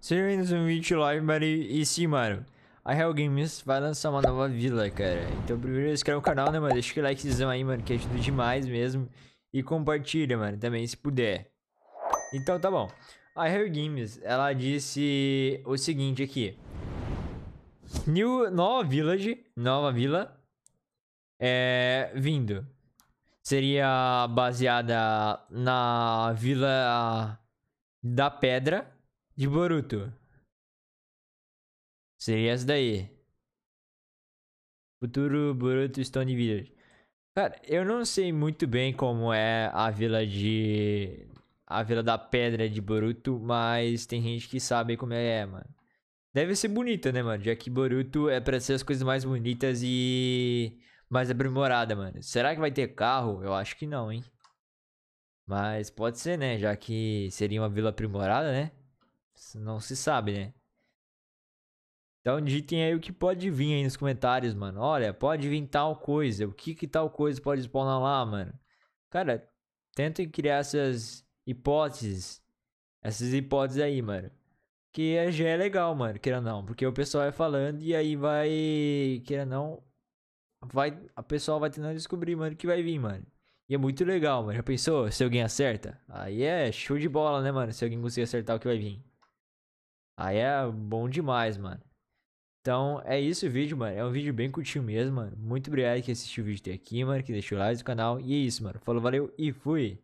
ao vídeo Live, mano. E, sim, mano. A Hell Games vai lançar uma nova vila, cara. Então, primeiro se inscreve o canal, né, mano? Deixa aquele likezão aí, mano, que ajuda demais mesmo. E compartilha, mano, também, se puder. Então, tá bom. A Hell Games, ela disse o seguinte aqui. New, nova Village, nova vila, é, vindo. Seria baseada na Vila da Pedra, de Boruto. Seria essa daí. Futuro Boruto Stone Village. Cara, eu não sei muito bem como é a vila de. A vila da pedra de Boruto, mas tem gente que sabe como é, mano. Deve ser bonita, né, mano? Já que Boruto é pra ser as coisas mais bonitas e. mais aprimorada, mano. Será que vai ter carro? Eu acho que não, hein? Mas pode ser, né? Já que seria uma vila aprimorada, né? Não se sabe, né? Então digitem aí o que pode vir aí nos comentários, mano. Olha, pode vir tal coisa. O que que tal coisa pode spawnar lá, mano? Cara, tentem criar essas hipóteses. Essas hipóteses aí, mano. Que é, já é legal, mano, queira não. Porque o pessoal vai falando e aí vai... Queira não... Vai, a pessoa vai tentando descobrir, mano, que vai vir, mano. E é muito legal, mano. Já pensou? Se alguém acerta? Aí é show de bola, né, mano? Se alguém conseguir acertar o que vai vir. Aí é bom demais, mano. Então é isso o vídeo, mano. É um vídeo bem curtinho mesmo, mano. Muito obrigado que assistiu o vídeo até aqui, mano. Que deixou o like no canal. E é isso, mano. Falou, valeu e fui!